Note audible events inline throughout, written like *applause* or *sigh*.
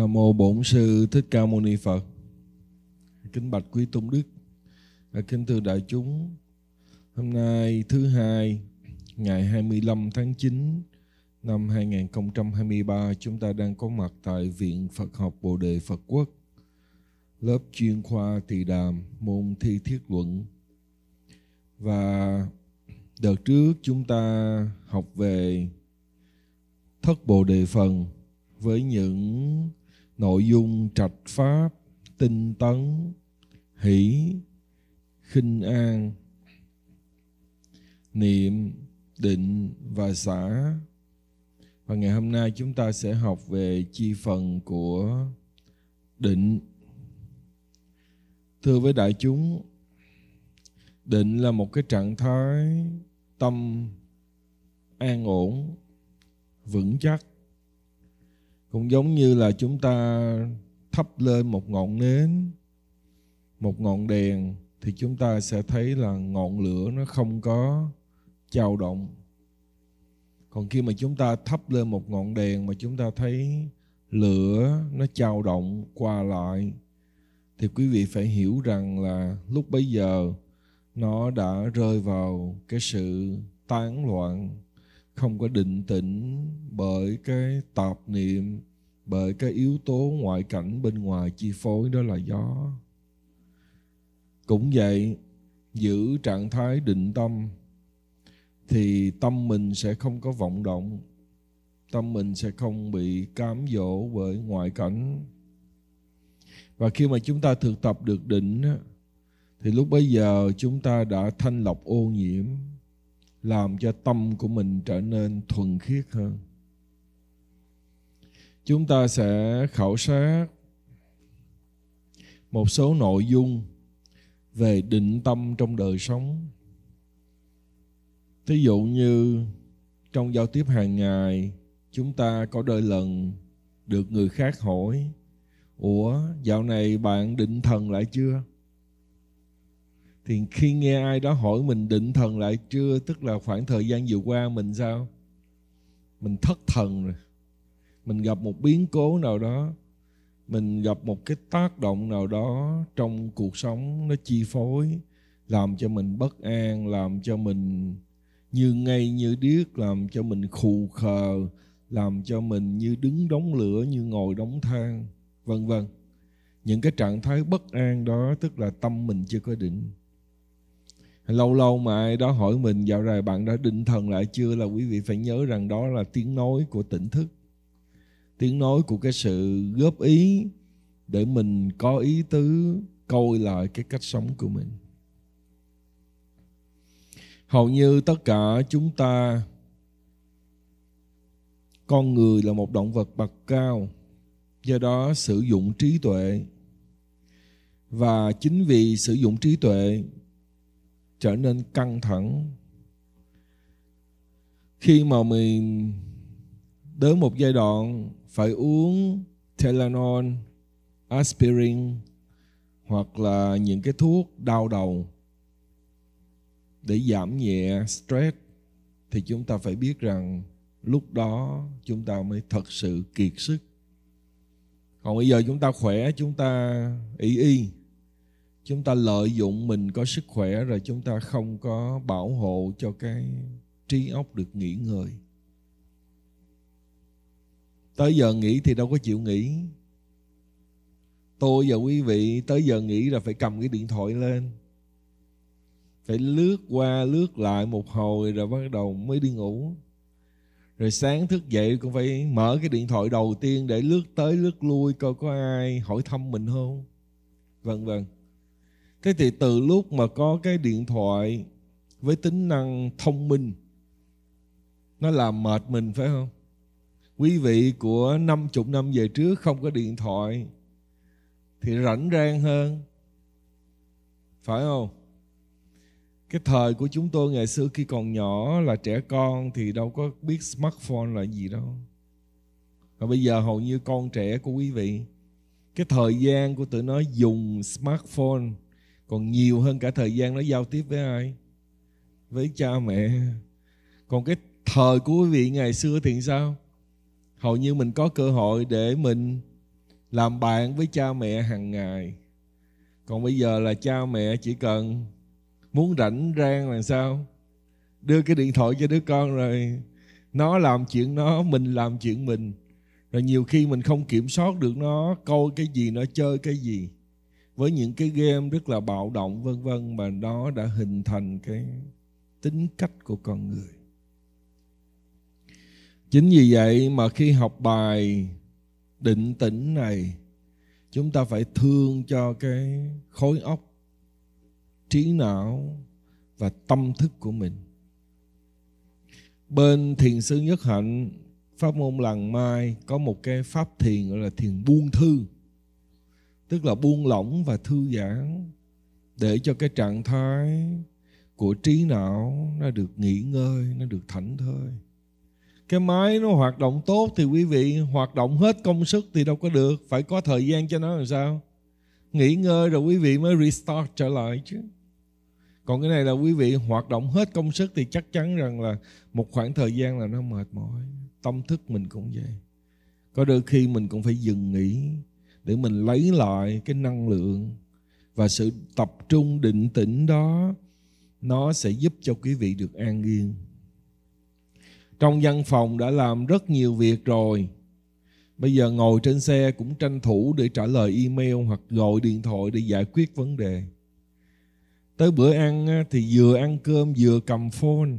Nam mô Bổn sư Thích Ca Mâu Ni Phật. Kính bạch quý tôn đức, kính thưa đại chúng. Hôm nay thứ hai, ngày 25 tháng 9 năm 2023, chúng ta đang có mặt tại Viện Phật học Bồ đề Phật Quốc, lớp chuyên khoa Tỳ Đàm, môn Thi Thiết Luận. Và đợt trước chúng ta học về thất Bồ đề phần với những nội dung trạch pháp tinh tấn hỷ khinh an niệm định và xã và ngày hôm nay chúng ta sẽ học về chi phần của định thưa với đại chúng định là một cái trạng thái tâm an ổn vững chắc cũng giống như là chúng ta thắp lên một ngọn nến một ngọn đèn thì chúng ta sẽ thấy là ngọn lửa nó không có chao động còn khi mà chúng ta thắp lên một ngọn đèn mà chúng ta thấy lửa nó chao động qua lại thì quý vị phải hiểu rằng là lúc bấy giờ nó đã rơi vào cái sự tán loạn không có định tĩnh bởi cái tạp niệm bởi cái yếu tố ngoại cảnh bên ngoài chi phối đó là gió cũng vậy giữ trạng thái định tâm thì tâm mình sẽ không có vọng động tâm mình sẽ không bị cám dỗ bởi ngoại cảnh và khi mà chúng ta thực tập được định thì lúc bấy giờ chúng ta đã thanh lọc ô nhiễm làm cho tâm của mình trở nên thuần khiết hơn chúng ta sẽ khảo sát một số nội dung về định tâm trong đời sống thí dụ như trong giao tiếp hàng ngày chúng ta có đôi lần được người khác hỏi ủa dạo này bạn định thần lại chưa thì khi nghe ai đó hỏi mình định thần lại chưa tức là khoảng thời gian vừa qua mình sao mình thất thần rồi mình gặp một biến cố nào đó mình gặp một cái tác động nào đó trong cuộc sống nó chi phối làm cho mình bất an làm cho mình như ngay như điếc làm cho mình khù khờ làm cho mình như đứng đóng lửa như ngồi đóng than vân vân những cái trạng thái bất an đó tức là tâm mình chưa có định lâu lâu mà ai đó hỏi mình dạo này bạn đã định thần lại chưa là quý vị phải nhớ rằng đó là tiếng nói của tỉnh thức tiếng nói của cái sự góp ý để mình có ý tứ coi lại cái cách sống của mình hầu như tất cả chúng ta con người là một động vật bậc cao do đó sử dụng trí tuệ và chính vì sử dụng trí tuệ trở nên căng thẳng khi mà mình đến một giai đoạn phải uống Telenol, Aspirin hoặc là những cái thuốc đau đầu để giảm nhẹ stress thì chúng ta phải biết rằng lúc đó chúng ta mới thật sự kiệt sức. Còn bây giờ chúng ta khỏe, chúng ta ý y, chúng ta lợi dụng mình có sức khỏe rồi chúng ta không có bảo hộ cho cái trí óc được nghỉ ngơi tới giờ nghỉ thì đâu có chịu nghỉ tôi và quý vị tới giờ nghỉ là phải cầm cái điện thoại lên phải lướt qua lướt lại một hồi rồi bắt đầu mới đi ngủ rồi sáng thức dậy cũng phải mở cái điện thoại đầu tiên để lướt tới lướt lui coi có ai hỏi thăm mình không vân vân thế thì từ lúc mà có cái điện thoại với tính năng thông minh nó làm mệt mình phải không quý vị của năm chục năm về trước không có điện thoại thì rảnh rang hơn phải không cái thời của chúng tôi ngày xưa khi còn nhỏ là trẻ con thì đâu có biết smartphone là gì đâu và bây giờ hầu như con trẻ của quý vị cái thời gian của tụi nó dùng smartphone còn nhiều hơn cả thời gian nó giao tiếp với ai với cha mẹ còn cái thời của quý vị ngày xưa thì sao hầu như mình có cơ hội để mình làm bạn với cha mẹ hàng ngày còn bây giờ là cha mẹ chỉ cần muốn rảnh rang làm sao đưa cái điện thoại cho đứa con rồi nó làm chuyện nó mình làm chuyện mình rồi nhiều khi mình không kiểm soát được nó coi cái gì nó chơi cái gì với những cái game rất là bạo động vân vân mà nó đã hình thành cái tính cách của con người chính vì vậy mà khi học bài định tĩnh này chúng ta phải thương cho cái khối óc trí não và tâm thức của mình bên thiền sư nhất hạnh pháp môn làng mai có một cái pháp thiền gọi là thiền buông thư tức là buông lỏng và thư giãn để cho cái trạng thái của trí não nó được nghỉ ngơi nó được thảnh thơi cái máy nó hoạt động tốt thì quý vị hoạt động hết công sức thì đâu có được phải có thời gian cho nó làm sao nghỉ ngơi rồi quý vị mới restart trở lại chứ còn cái này là quý vị hoạt động hết công sức thì chắc chắn rằng là một khoảng thời gian là nó mệt mỏi tâm thức mình cũng vậy có đôi khi mình cũng phải dừng nghỉ để mình lấy lại cái năng lượng và sự tập trung định tĩnh đó nó sẽ giúp cho quý vị được an yên trong văn phòng đã làm rất nhiều việc rồi bây giờ ngồi trên xe cũng tranh thủ để trả lời email hoặc gọi điện thoại để giải quyết vấn đề tới bữa ăn thì vừa ăn cơm vừa cầm phone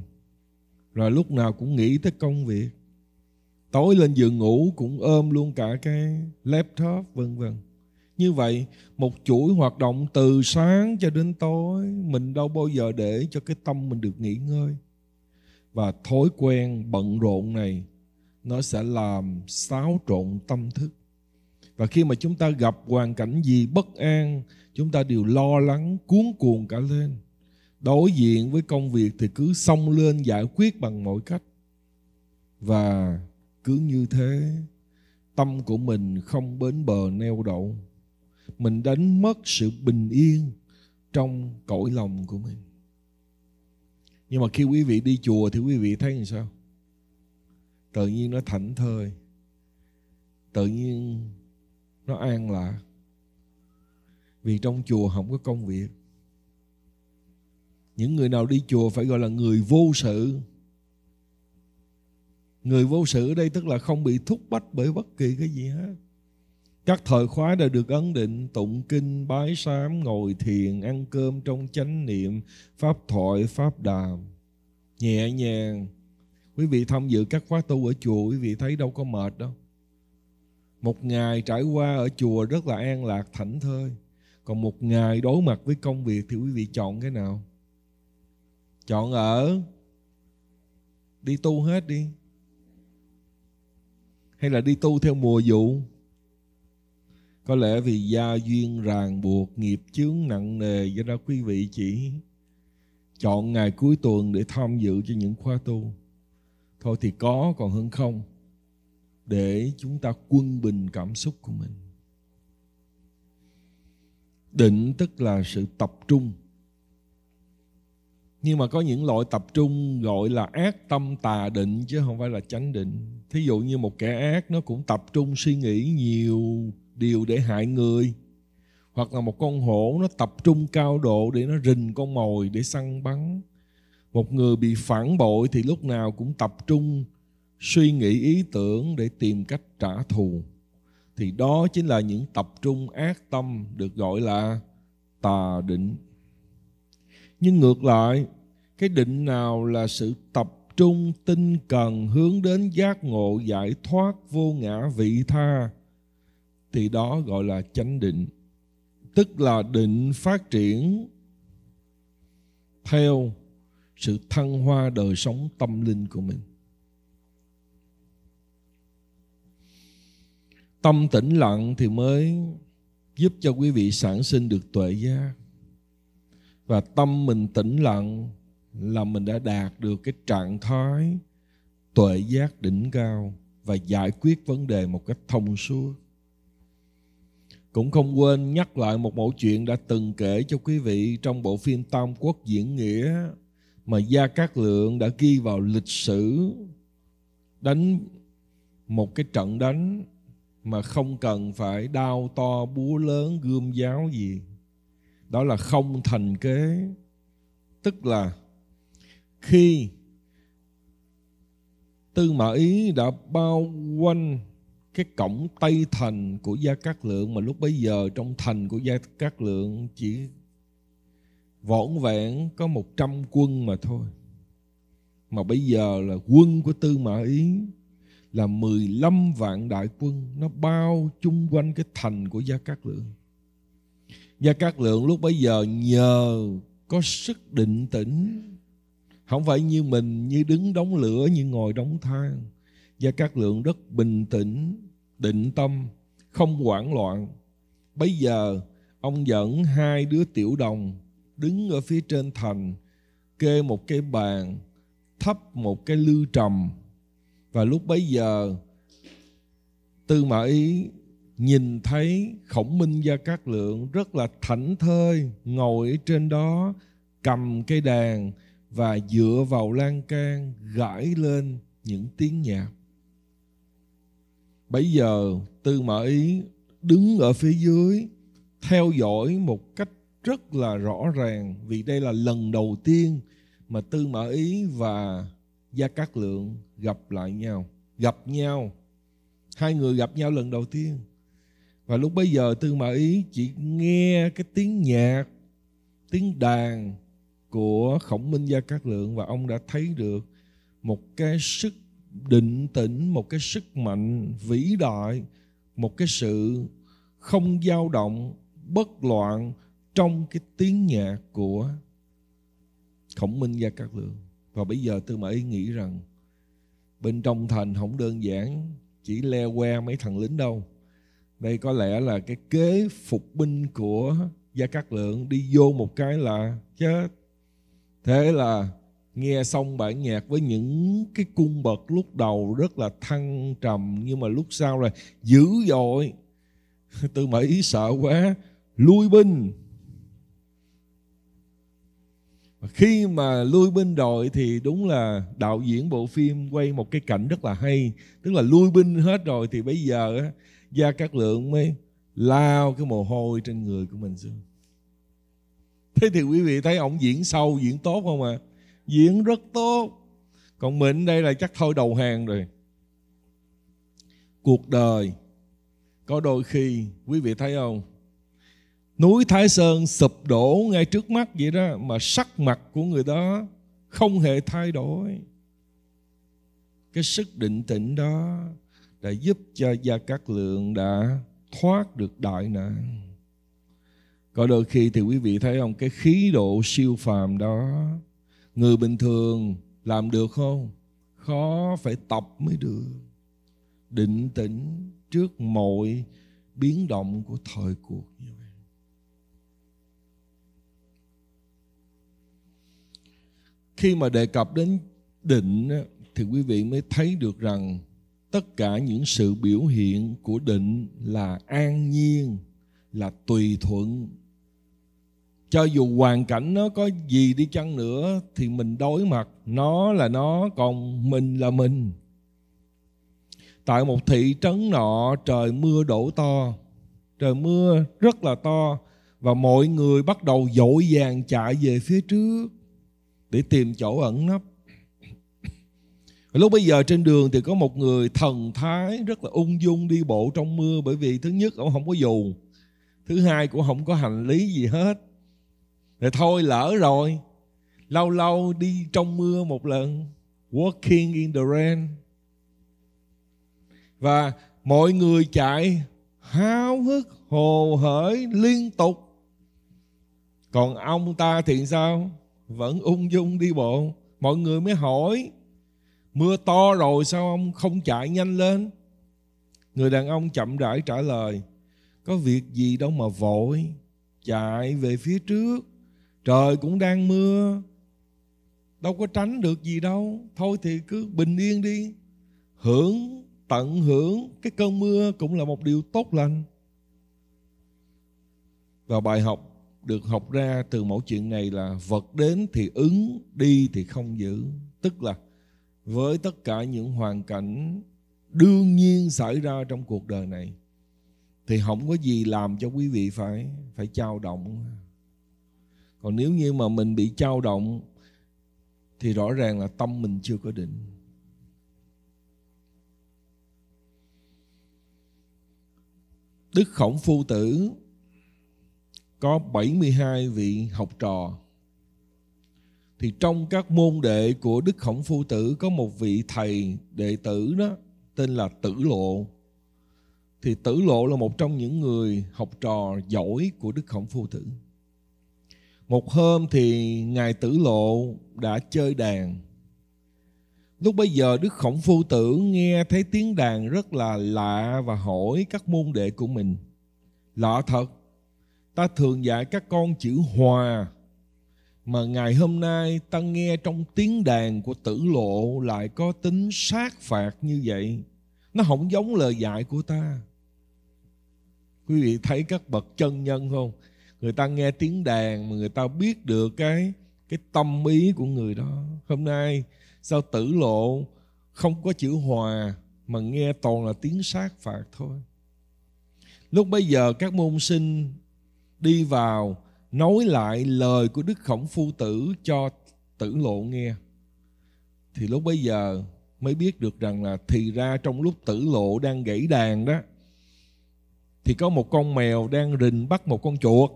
rồi lúc nào cũng nghĩ tới công việc tối lên giường ngủ cũng ôm luôn cả cái laptop vân vân như vậy một chuỗi hoạt động từ sáng cho đến tối mình đâu bao giờ để cho cái tâm mình được nghỉ ngơi và thói quen bận rộn này nó sẽ làm xáo trộn tâm thức và khi mà chúng ta gặp hoàn cảnh gì bất an chúng ta đều lo lắng cuốn cuồng cả lên đối diện với công việc thì cứ xông lên giải quyết bằng mọi cách và cứ như thế tâm của mình không bến bờ neo đậu mình đánh mất sự bình yên trong cõi lòng của mình nhưng mà khi quý vị đi chùa thì quý vị thấy như sao tự nhiên nó thảnh thơi tự nhiên nó an lạc vì trong chùa không có công việc những người nào đi chùa phải gọi là người vô sự người vô sự ở đây tức là không bị thúc bách bởi bất kỳ cái gì hết các thời khóa đã được ấn định tụng kinh, bái sám, ngồi thiền, ăn cơm trong chánh niệm, pháp thoại, pháp đàm. Nhẹ nhàng. Quý vị tham dự các khóa tu ở chùa, quý vị thấy đâu có mệt đâu. Một ngày trải qua ở chùa rất là an lạc, thảnh thơi. Còn một ngày đối mặt với công việc thì quý vị chọn cái nào? Chọn ở đi tu hết đi. Hay là đi tu theo mùa vụ? có lẽ vì gia duyên ràng buộc nghiệp chướng nặng nề do đó quý vị chỉ chọn ngày cuối tuần để tham dự cho những khóa tu thôi thì có còn hơn không để chúng ta quân bình cảm xúc của mình định tức là sự tập trung nhưng mà có những loại tập trung gọi là ác tâm tà định chứ không phải là chánh định thí dụ như một kẻ ác nó cũng tập trung suy nghĩ nhiều điều để hại người hoặc là một con hổ nó tập trung cao độ để nó rình con mồi để săn bắn một người bị phản bội thì lúc nào cũng tập trung suy nghĩ ý tưởng để tìm cách trả thù thì đó chính là những tập trung ác tâm được gọi là tà định nhưng ngược lại cái định nào là sự tập trung tinh cần hướng đến giác ngộ giải thoát vô ngã vị tha thì đó gọi là chánh định tức là định phát triển theo sự thăng hoa đời sống tâm linh của mình tâm tĩnh lặng thì mới giúp cho quý vị sản sinh được tuệ giác và tâm mình tĩnh lặng là mình đã đạt được cái trạng thái tuệ giác đỉnh cao và giải quyết vấn đề một cách thông suốt cũng không quên nhắc lại một mẫu chuyện đã từng kể cho quý vị trong bộ phim Tam Quốc Diễn Nghĩa mà Gia Cát Lượng đã ghi vào lịch sử đánh một cái trận đánh mà không cần phải đao to búa lớn gươm giáo gì đó là không thành kế tức là khi tư mã ý đã bao quanh cái cổng Tây Thành của Gia Cát Lượng mà lúc bấy giờ trong thành của Gia Cát Lượng chỉ võn vẹn có 100 quân mà thôi. Mà bây giờ là quân của Tư Mã Ý là 15 vạn đại quân nó bao chung quanh cái thành của Gia Cát Lượng. Gia Cát Lượng lúc bấy giờ nhờ có sức định tĩnh không phải như mình như đứng đóng lửa như ngồi đóng than Gia Cát Lượng rất bình tĩnh, định tâm, không hoảng loạn. Bây giờ, ông dẫn hai đứa tiểu đồng đứng ở phía trên thành, kê một cái bàn, thắp một cái lư trầm. Và lúc bấy giờ, Tư Mã Ý nhìn thấy khổng minh gia cát lượng rất là thảnh thơi ngồi trên đó cầm cây đàn và dựa vào lan can gãi lên những tiếng nhạc Bây giờ Tư Mã Ý đứng ở phía dưới theo dõi một cách rất là rõ ràng vì đây là lần đầu tiên mà Tư Mã Ý và Gia Cát Lượng gặp lại nhau, gặp nhau. Hai người gặp nhau lần đầu tiên. Và lúc bây giờ Tư Mã Ý chỉ nghe cái tiếng nhạc, tiếng đàn của Khổng Minh Gia Cát Lượng và ông đã thấy được một cái sức định tĩnh một cái sức mạnh vĩ đại một cái sự không dao động bất loạn trong cái tiếng nhạc của khổng minh gia cát lượng và bây giờ tôi mới nghĩ rằng bên trong thành không đơn giản chỉ le que mấy thằng lính đâu đây có lẽ là cái kế phục binh của gia cát lượng đi vô một cái là chết thế là nghe xong bản nhạc với những cái cung bậc lúc đầu rất là thăng trầm nhưng mà lúc sau là dữ dội *laughs* tư mã ý sợ quá lui binh khi mà lui binh rồi thì đúng là đạo diễn bộ phim quay một cái cảnh rất là hay tức là lui binh hết rồi thì bây giờ á gia cát lượng mới lao cái mồ hôi trên người của mình xuống thế thì quý vị thấy ông diễn sâu diễn tốt không ạ à? diễn rất tốt còn mình đây là chắc thôi đầu hàng rồi cuộc đời có đôi khi quý vị thấy không núi thái sơn sụp đổ ngay trước mắt vậy đó mà sắc mặt của người đó không hề thay đổi cái sức định tĩnh đó đã giúp cho gia cát lượng đã thoát được đại nạn có đôi khi thì quý vị thấy không cái khí độ siêu phàm đó người bình thường làm được không khó phải tập mới được định tĩnh trước mọi biến động của thời cuộc như vậy khi mà đề cập đến định thì quý vị mới thấy được rằng tất cả những sự biểu hiện của định là an nhiên là tùy thuận cho dù hoàn cảnh nó có gì đi chăng nữa thì mình đối mặt nó là nó còn mình là mình tại một thị trấn nọ trời mưa đổ to trời mưa rất là to và mọi người bắt đầu dội vàng chạy về phía trước để tìm chỗ ẩn nấp lúc bây giờ trên đường thì có một người thần thái rất là ung dung đi bộ trong mưa bởi vì thứ nhất ông không có dù thứ hai cũng không có hành lý gì hết rồi thôi lỡ rồi lâu lâu đi trong mưa một lần walking in the rain và mọi người chạy háo hức hồ hởi liên tục còn ông ta thì sao vẫn ung dung đi bộ mọi người mới hỏi mưa to rồi sao ông không chạy nhanh lên người đàn ông chậm rãi trả lời có việc gì đâu mà vội chạy về phía trước trời cũng đang mưa đâu có tránh được gì đâu thôi thì cứ bình yên đi hưởng tận hưởng cái cơn mưa cũng là một điều tốt lành và bài học được học ra từ mẫu chuyện này là vật đến thì ứng đi thì không giữ tức là với tất cả những hoàn cảnh đương nhiên xảy ra trong cuộc đời này thì không có gì làm cho quý vị phải phải trao động còn nếu như mà mình bị trao động thì rõ ràng là tâm mình chưa có định Đức Khổng Phu Tử có 72 vị học trò. Thì trong các môn đệ của Đức Khổng Phu Tử có một vị thầy đệ tử đó tên là Tử Lộ. Thì Tử Lộ là một trong những người học trò giỏi của Đức Khổng Phu Tử. Một hôm thì Ngài Tử Lộ đã chơi đàn. Lúc bấy giờ Đức Khổng Phu Tử nghe thấy tiếng đàn rất là lạ và hỏi các môn đệ của mình. Lạ thật, ta thường dạy các con chữ hòa mà ngày hôm nay ta nghe trong tiếng đàn của tử lộ lại có tính sát phạt như vậy nó không giống lời dạy của ta quý vị thấy các bậc chân nhân không người ta nghe tiếng đàn mà người ta biết được cái cái tâm ý của người đó hôm nay sao tử lộ không có chữ hòa mà nghe toàn là tiếng sát phạt thôi lúc bây giờ các môn sinh đi vào nói lại lời của đức khổng phu tử cho tử lộ nghe thì lúc bây giờ mới biết được rằng là thì ra trong lúc tử lộ đang gãy đàn đó thì có một con mèo đang rình bắt một con chuột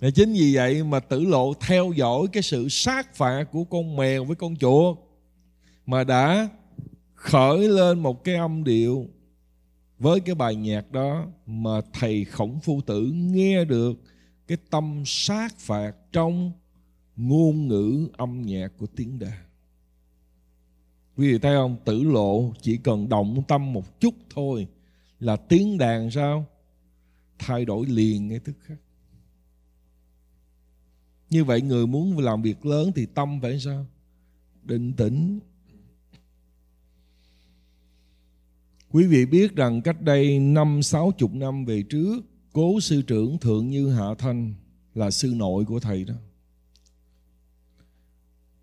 nên chính vì vậy mà tử lộ theo dõi cái sự sát phạt của con mèo với con chuột mà đã khởi lên một cái âm điệu với cái bài nhạc đó mà thầy khổng phu tử nghe được cái tâm sát phạt trong ngôn ngữ âm nhạc của tiếng đàn quý vị thấy không tử lộ chỉ cần động tâm một chút thôi là tiếng đàn sao thay đổi liền ngay tức khắc như vậy người muốn làm việc lớn thì tâm phải sao định tĩnh Quý vị biết rằng cách đây năm sáu chục năm về trước Cố sư trưởng Thượng Như Hạ Thanh là sư nội của thầy đó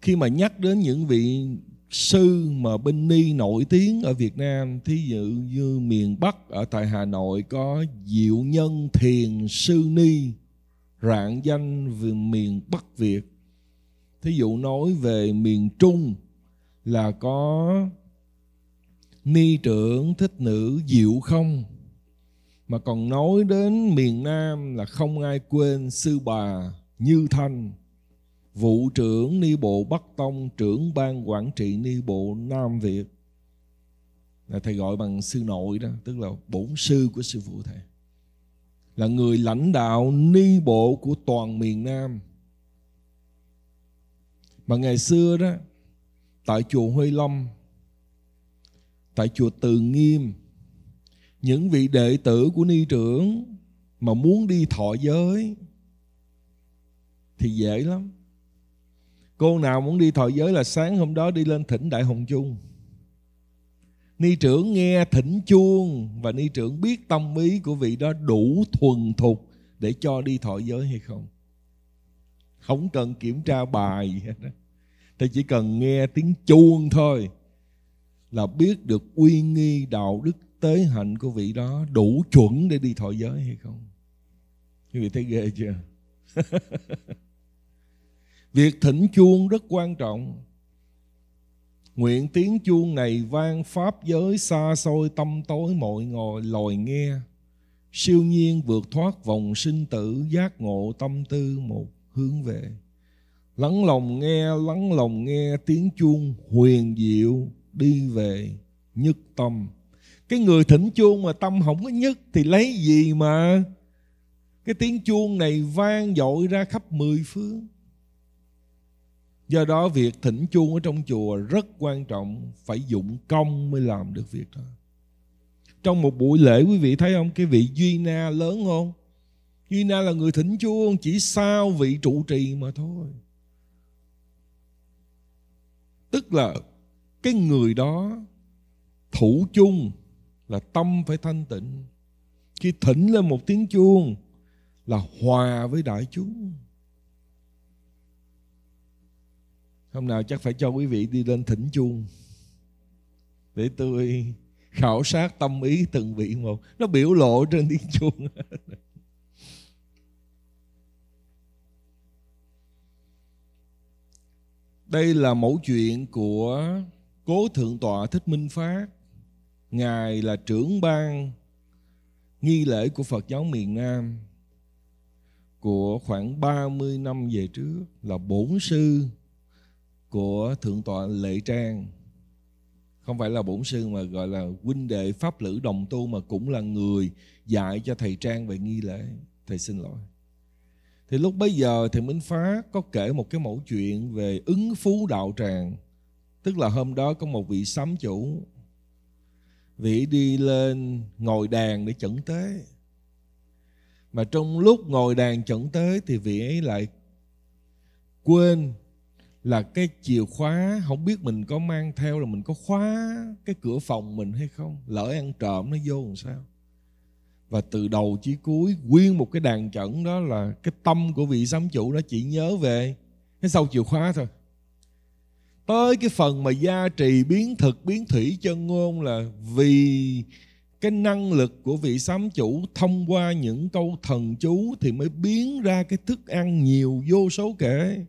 Khi mà nhắc đến những vị sư mà binh ni nổi tiếng ở Việt Nam Thí dụ như miền Bắc ở tại Hà Nội có Diệu Nhân Thiền Sư Ni rạng danh về miền Bắc Việt. Thí dụ nói về miền Trung là có ni trưởng thích nữ diệu không mà còn nói đến miền Nam là không ai quên sư bà Như Thanh vụ trưởng ni bộ Bắc Tông trưởng ban quản trị ni bộ Nam Việt là thầy gọi bằng sư nội đó tức là bổn sư của sư phụ thầy là người lãnh đạo ni bộ của toàn miền Nam. Mà ngày xưa đó, tại chùa Huy Lâm, tại chùa Từ Nghiêm, những vị đệ tử của ni trưởng mà muốn đi thọ giới thì dễ lắm. Cô nào muốn đi thọ giới là sáng hôm đó đi lên thỉnh Đại Hồng Chung ni trưởng nghe thỉnh chuông và ni trưởng biết tâm ý của vị đó đủ thuần thục để cho đi thọ giới hay không không cần kiểm tra bài gì chỉ cần nghe tiếng chuông thôi là biết được uy nghi đạo đức tế hạnh của vị đó đủ chuẩn để đi thọ giới hay không quý vị thấy ghê chưa *laughs* việc thỉnh chuông rất quan trọng Nguyện tiếng chuông này vang pháp giới xa xôi tâm tối mọi ngồi lòi nghe. Siêu nhiên vượt thoát vòng sinh tử giác ngộ tâm tư một hướng về. Lắng lòng nghe, lắng lòng nghe tiếng chuông huyền diệu đi về nhất tâm. Cái người thỉnh chuông mà tâm không có nhất thì lấy gì mà cái tiếng chuông này vang dội ra khắp mười phương Do đó việc thỉnh chuông ở trong chùa rất quan trọng Phải dụng công mới làm được việc đó Trong một buổi lễ quý vị thấy không Cái vị Duy Na lớn không Duy Na là người thỉnh chuông Chỉ sao vị trụ trì mà thôi Tức là cái người đó Thủ chung là tâm phải thanh tịnh Khi thỉnh lên một tiếng chuông Là hòa với đại chúng hôm nào chắc phải cho quý vị đi lên thỉnh chuông để tôi khảo sát tâm ý từng vị một nó biểu lộ trên tiếng chuông *laughs* đây là mẫu chuyện của cố thượng tọa thích minh phát ngài là trưởng ban nghi lễ của phật giáo miền nam của khoảng 30 năm về trước là bổn sư của thượng tọa lệ trang không phải là bổn sư mà gọi là huynh đệ pháp lữ đồng tu mà cũng là người dạy cho thầy trang về nghi lễ thầy xin lỗi thì lúc bấy giờ thì minh phá có kể một cái mẫu chuyện về ứng phú đạo tràng tức là hôm đó có một vị sám chủ vị đi lên ngồi đàn để chẩn tế mà trong lúc ngồi đàn chẩn tế thì vị ấy lại quên là cái chìa khóa không biết mình có mang theo là mình có khóa cái cửa phòng mình hay không lỡ ăn trộm nó vô làm sao và từ đầu chí cuối nguyên một cái đàn chẩn đó là cái tâm của vị giám chủ đó chỉ nhớ về cái sau chìa khóa thôi tới cái phần mà gia trì biến thực biến thủy chân ngôn là vì cái năng lực của vị sám chủ thông qua những câu thần chú thì mới biến ra cái thức ăn nhiều vô số kể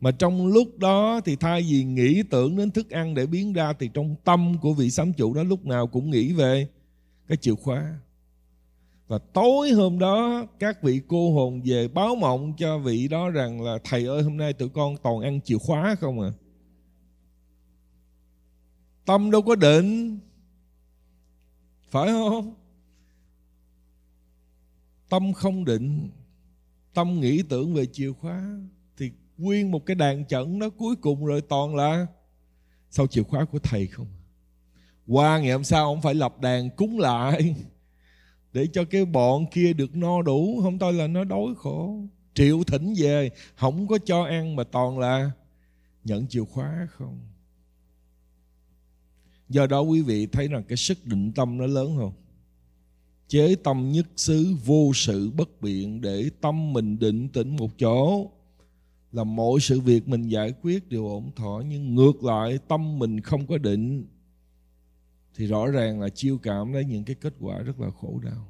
mà trong lúc đó thì thay vì nghĩ tưởng đến thức ăn để biến ra thì trong tâm của vị sám chủ đó lúc nào cũng nghĩ về cái chìa khóa và tối hôm đó các vị cô hồn về báo mộng cho vị đó rằng là thầy ơi hôm nay tụi con toàn ăn chìa khóa không à tâm đâu có định phải không tâm không định tâm nghĩ tưởng về chìa khóa nguyên một cái đàn chẩn nó cuối cùng rồi toàn là sau chìa khóa của thầy không qua ngày hôm sau ông phải lập đàn cúng lại *laughs* để cho cái bọn kia được no đủ không thôi là nó đói khổ triệu thỉnh về không có cho ăn mà toàn là nhận chìa khóa không do đó quý vị thấy rằng cái sức định tâm nó lớn không chế tâm nhất xứ vô sự bất biện để tâm mình định tĩnh một chỗ là mọi sự việc mình giải quyết đều ổn thỏa nhưng ngược lại tâm mình không có định thì rõ ràng là chiêu cảm đến những cái kết quả rất là khổ đau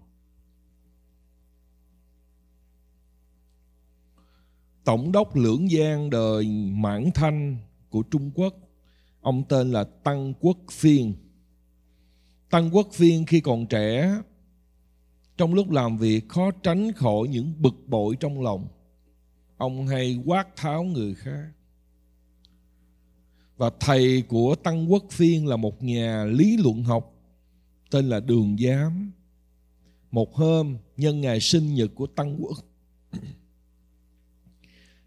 tổng đốc lưỡng giang đời mãn thanh của trung quốc ông tên là tăng quốc phiên tăng quốc phiên khi còn trẻ trong lúc làm việc khó tránh khỏi những bực bội trong lòng ông hay quát tháo người khác và thầy của tăng quốc phiên là một nhà lý luận học tên là đường giám một hôm nhân ngày sinh nhật của tăng quốc *clears throat*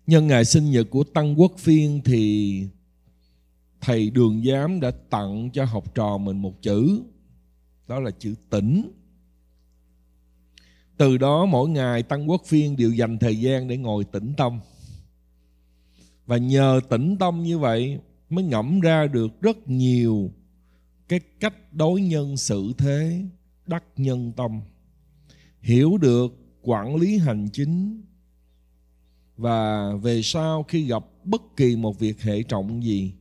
nhân ngày sinh nhật của tăng quốc phiên thì thầy đường giám đã tặng cho học trò mình một chữ đó là chữ tỉnh từ đó mỗi ngày tăng quốc phiên đều dành thời gian để ngồi tĩnh tâm và nhờ tĩnh tâm như vậy mới ngẫm ra được rất nhiều cái cách đối nhân xử thế đắc nhân tâm hiểu được quản lý hành chính và về sau khi gặp bất kỳ một việc hệ trọng gì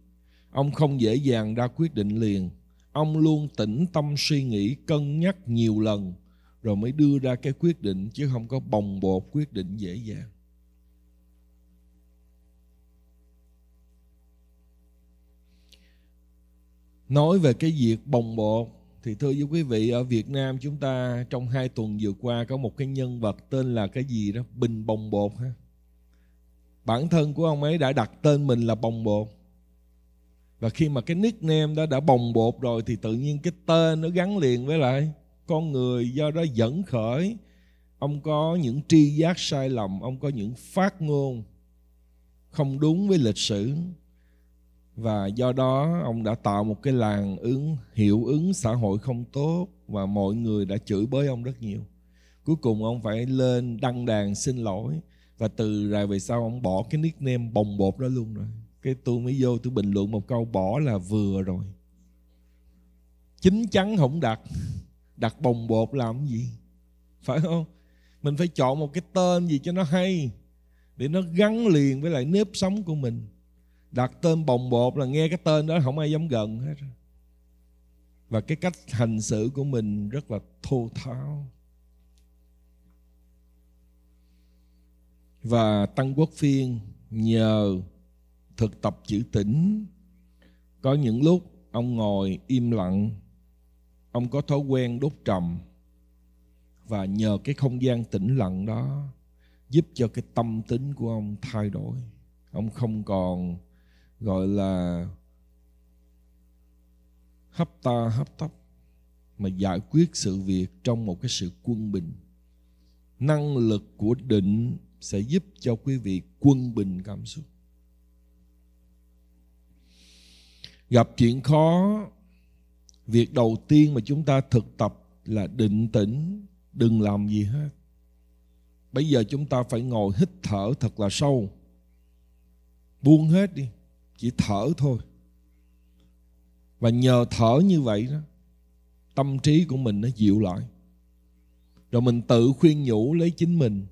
ông không dễ dàng ra quyết định liền ông luôn tĩnh tâm suy nghĩ cân nhắc nhiều lần rồi mới đưa ra cái quyết định chứ không có bồng bột quyết định dễ dàng nói về cái việc bồng bột thì thưa với quý vị ở Việt Nam chúng ta trong hai tuần vừa qua có một cái nhân vật tên là cái gì đó Bình Bồng Bột ha bản thân của ông ấy đã đặt tên mình là Bồng Bột và khi mà cái nickname đó đã bồng bột rồi thì tự nhiên cái tên nó gắn liền với lại con người do đó dẫn khởi ông có những tri giác sai lầm ông có những phát ngôn không đúng với lịch sử và do đó ông đã tạo một cái làng ứng hiệu ứng xã hội không tốt và mọi người đã chửi bới ông rất nhiều cuối cùng ông phải lên đăng đàn xin lỗi và từ rồi về sau ông bỏ cái nickname bồng bột đó luôn rồi cái tôi mới vô tôi bình luận một câu bỏ là vừa rồi chính chắn không đặt đặt bồng bột làm gì phải không mình phải chọn một cái tên gì cho nó hay để nó gắn liền với lại nếp sống của mình đặt tên bồng bột là nghe cái tên đó không ai dám gần hết và cái cách hành xử của mình rất là thô tháo và tăng quốc phiên nhờ thực tập chữ tĩnh có những lúc ông ngồi im lặng ông có thói quen đốt trầm và nhờ cái không gian tĩnh lặng đó giúp cho cái tâm tính của ông thay đổi ông không còn gọi là hấp ta hấp tấp mà giải quyết sự việc trong một cái sự quân bình năng lực của định sẽ giúp cho quý vị quân bình cảm xúc gặp chuyện khó việc đầu tiên mà chúng ta thực tập là định tĩnh đừng làm gì hết bây giờ chúng ta phải ngồi hít thở thật là sâu buông hết đi chỉ thở thôi và nhờ thở như vậy đó tâm trí của mình nó dịu lại rồi mình tự khuyên nhủ lấy chính mình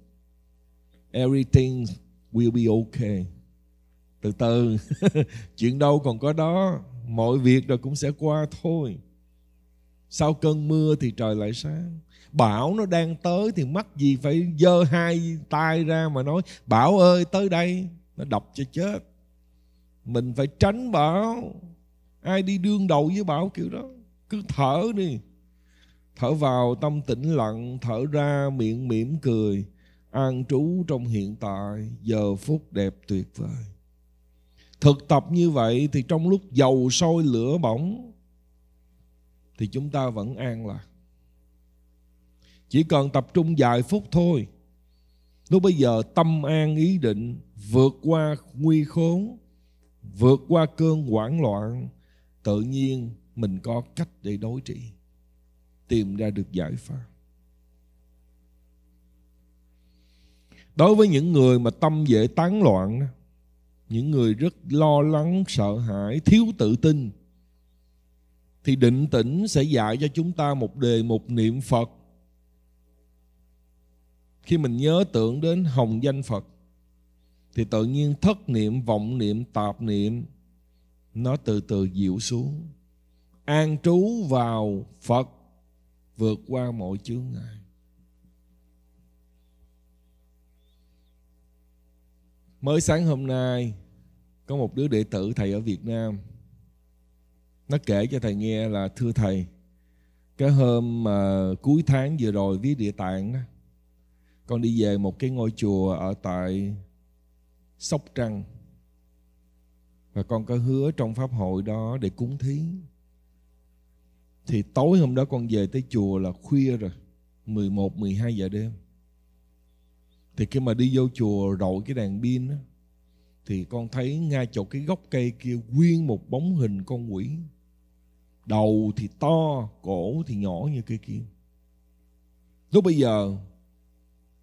everything will be okay từ từ *laughs* chuyện đâu còn có đó mọi việc rồi cũng sẽ qua thôi sau cơn mưa thì trời lại sáng bão nó đang tới thì mắc gì phải giơ hai tay ra mà nói bão ơi tới đây nó đập cho chết mình phải tránh bão ai đi đương đầu với bão kiểu đó cứ thở đi thở vào tâm tĩnh lặng thở ra miệng mỉm cười an trú trong hiện tại giờ phút đẹp tuyệt vời thực tập như vậy thì trong lúc dầu sôi lửa bỏng thì chúng ta vẫn an lạc chỉ cần tập trung vài phút thôi lúc bây giờ tâm an ý định vượt qua nguy khốn vượt qua cơn hoảng loạn tự nhiên mình có cách để đối trị tìm ra được giải pháp đối với những người mà tâm dễ tán loạn những người rất lo lắng sợ hãi thiếu tự tin thì định tĩnh sẽ dạy cho chúng ta một đề một niệm phật khi mình nhớ tưởng đến hồng danh phật thì tự nhiên thất niệm vọng niệm tạp niệm nó từ từ dịu xuống an trú vào phật vượt qua mọi chướng ngại mới sáng hôm nay có một đứa đệ tử thầy ở Việt Nam nó kể cho thầy nghe là thưa thầy cái hôm mà cuối tháng vừa rồi với địa tạng đó con đi về một cái ngôi chùa ở tại Sóc Trăng và con có hứa trong pháp hội đó để cúng thí thì tối hôm đó con về tới chùa là khuya rồi 11 12 giờ đêm thì khi mà đi vô chùa rọi cái đèn pin á, thì con thấy ngay chỗ cái gốc cây kia nguyên một bóng hình con quỷ đầu thì to cổ thì nhỏ như cây kia lúc bây giờ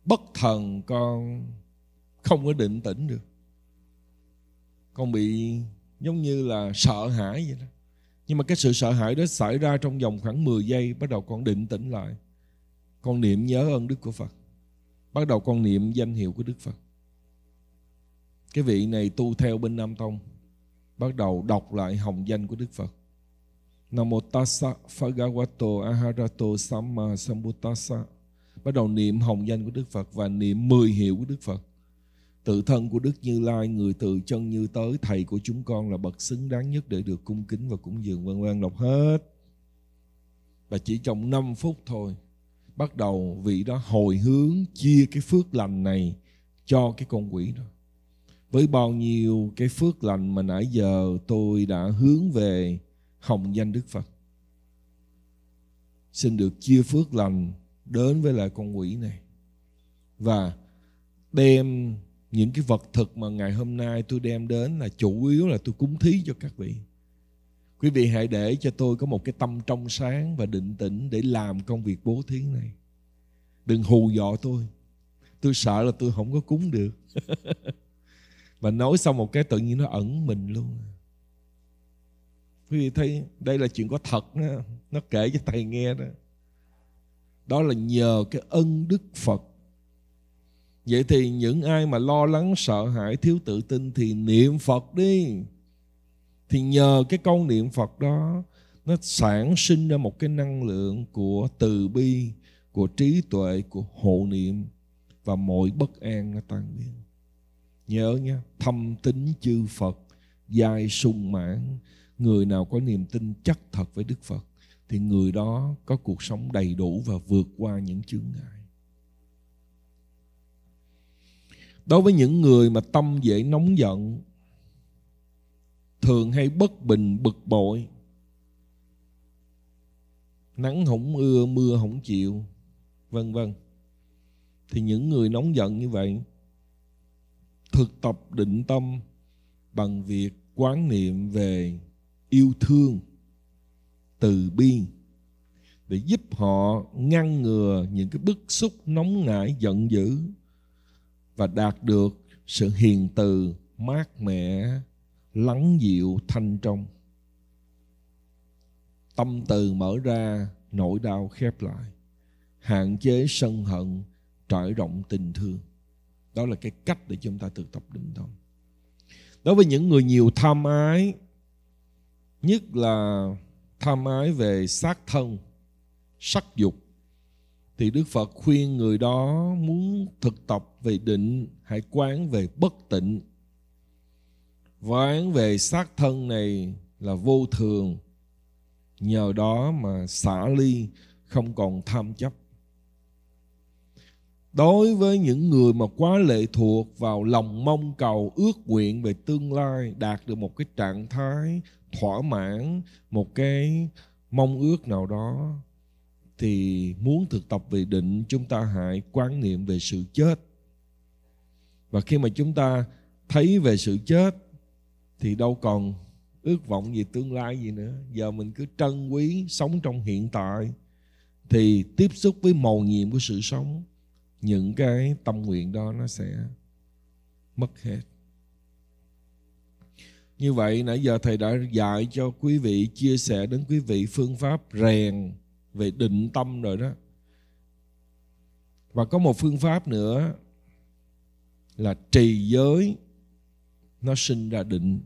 bất thần con không có định tĩnh được con bị giống như là sợ hãi vậy đó nhưng mà cái sự sợ hãi đó xảy ra trong vòng khoảng 10 giây bắt đầu con định tĩnh lại con niệm nhớ ơn đức của phật bắt đầu con niệm danh hiệu của Đức Phật cái vị này tu theo bên Nam Tông bắt đầu đọc lại hồng danh của Đức Phật nam Namo Tassa Phagawato Aharato Samma Sambuddhasa bắt đầu niệm hồng danh của Đức Phật và niệm mười hiệu của Đức Phật tự thân của Đức Như Lai người từ chân như tới thầy của chúng con là bậc xứng đáng nhất để được cung kính và cúng dường vân vân đọc hết và chỉ trong 5 phút thôi bắt đầu vị đó hồi hướng chia cái phước lành này cho cái con quỷ đó với bao nhiêu cái phước lành mà nãy giờ tôi đã hướng về hồng danh đức phật xin được chia phước lành đến với lại con quỷ này và đem những cái vật thực mà ngày hôm nay tôi đem đến là chủ yếu là tôi cúng thí cho các vị Quý vị hãy để cho tôi có một cái tâm trong sáng và định tĩnh để làm công việc bố thí này. Đừng hù dọ tôi. Tôi sợ là tôi không có cúng được. và *laughs* nói xong một cái tự nhiên nó ẩn mình luôn. Quý vị thấy đây là chuyện có thật đó. Nó kể cho thầy nghe đó. Đó là nhờ cái ân đức Phật Vậy thì những ai mà lo lắng sợ hãi thiếu tự tin thì niệm Phật đi thì nhờ cái câu niệm phật đó nó sản sinh ra một cái năng lượng của từ bi của trí tuệ của hộ niệm và mọi bất an nó tan biến nhớ nha thâm tín chư phật dài sung mãn người nào có niềm tin chắc thật với đức phật thì người đó có cuộc sống đầy đủ và vượt qua những chướng ngại đối với những người mà tâm dễ nóng giận thường hay bất bình bực bội nắng không ưa mưa không chịu vân vân thì những người nóng giận như vậy thực tập định tâm bằng việc quán niệm về yêu thương từ bi để giúp họ ngăn ngừa những cái bức xúc nóng nảy giận dữ và đạt được sự hiền từ mát mẻ lắng dịu thanh trong tâm từ mở ra nỗi đau khép lại hạn chế sân hận trải rộng tình thương đó là cái cách để chúng ta thực tập định tâm đối với những người nhiều tham ái nhất là tham ái về xác thân sắc dục thì đức phật khuyên người đó muốn thực tập về định hãy quán về bất tịnh Ván về xác thân này là vô thường Nhờ đó mà xả ly không còn tham chấp Đối với những người mà quá lệ thuộc vào lòng mong cầu ước nguyện về tương lai Đạt được một cái trạng thái thỏa mãn một cái mong ước nào đó Thì muốn thực tập về định chúng ta hãy quán niệm về sự chết Và khi mà chúng ta thấy về sự chết thì đâu còn ước vọng về tương lai gì nữa giờ mình cứ trân quý sống trong hiện tại thì tiếp xúc với màu nhiệm của sự sống những cái tâm nguyện đó nó sẽ mất hết như vậy nãy giờ thầy đã dạy cho quý vị chia sẻ đến quý vị phương pháp rèn về định tâm rồi đó và có một phương pháp nữa là trì giới nó sinh ra định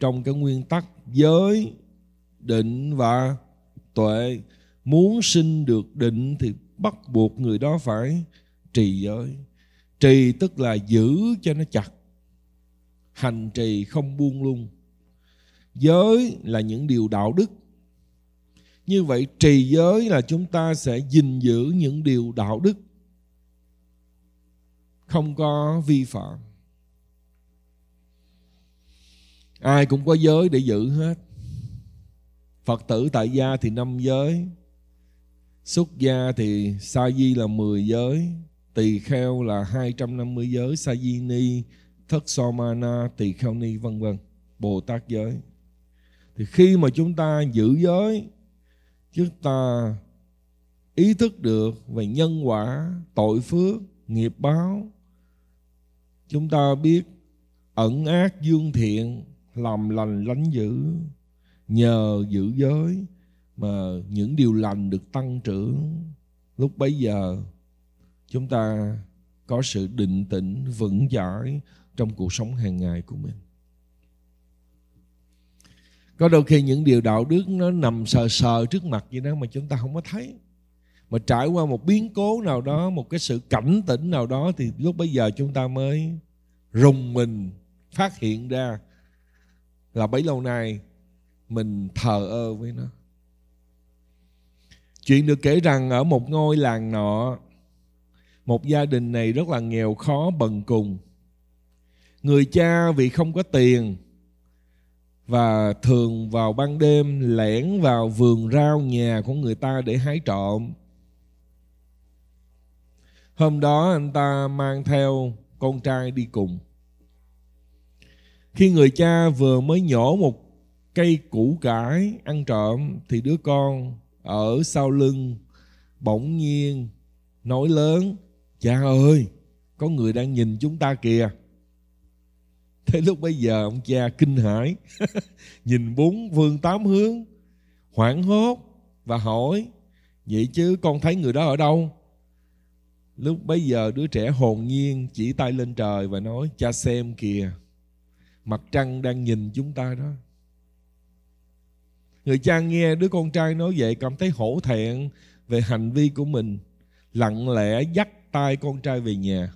trong cái nguyên tắc giới định và tuệ muốn sinh được định thì bắt buộc người đó phải trì giới trì tức là giữ cho nó chặt hành trì không buông lung giới là những điều đạo đức như vậy trì giới là chúng ta sẽ gìn giữ những điều đạo đức không có vi phạm ai cũng có giới để giữ hết phật tử tại gia thì năm giới xuất gia thì sa di là 10 giới tỳ kheo là 250 giới sa di ni thất so na, tỳ kheo ni vân vân bồ tát giới thì khi mà chúng ta giữ giới chúng ta ý thức được về nhân quả tội phước nghiệp báo chúng ta biết ẩn ác dương thiện làm lành lánh dữ nhờ giữ giới mà những điều lành được tăng trưởng lúc bấy giờ chúng ta có sự định tĩnh vững chãi trong cuộc sống hàng ngày của mình có đôi khi những điều đạo đức nó nằm sờ sờ trước mặt vậy đó mà chúng ta không có thấy mà trải qua một biến cố nào đó một cái sự cảnh tỉnh nào đó thì lúc bấy giờ chúng ta mới rùng mình phát hiện ra là bấy lâu nay mình thờ ơ với nó chuyện được kể rằng ở một ngôi làng nọ một gia đình này rất là nghèo khó bần cùng người cha vì không có tiền và thường vào ban đêm lẻn vào vườn rau nhà của người ta để hái trộm hôm đó anh ta mang theo con trai đi cùng khi người cha vừa mới nhổ một cây củ cải ăn trộm thì đứa con ở sau lưng bỗng nhiên nói lớn cha ơi có người đang nhìn chúng ta kìa thế lúc bây giờ ông cha kinh hãi *laughs* nhìn bốn phương tám hướng hoảng hốt và hỏi vậy chứ con thấy người đó ở đâu lúc bấy giờ đứa trẻ hồn nhiên chỉ tay lên trời và nói cha xem kìa mặt trăng đang nhìn chúng ta đó người cha nghe đứa con trai nói vậy cảm thấy hổ thẹn về hành vi của mình lặng lẽ dắt tay con trai về nhà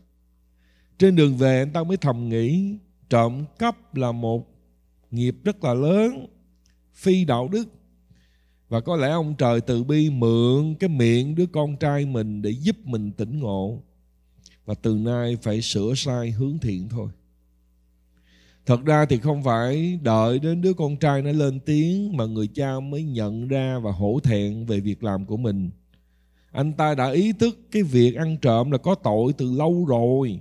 trên đường về anh ta mới thầm nghĩ trộm cắp là một nghiệp rất là lớn phi đạo đức và có lẽ ông trời từ bi mượn cái miệng đứa con trai mình để giúp mình tỉnh ngộ và từ nay phải sửa sai hướng thiện thôi thật ra thì không phải đợi đến đứa con trai nó lên tiếng mà người cha mới nhận ra và hổ thẹn về việc làm của mình anh ta đã ý thức cái việc ăn trộm là có tội từ lâu rồi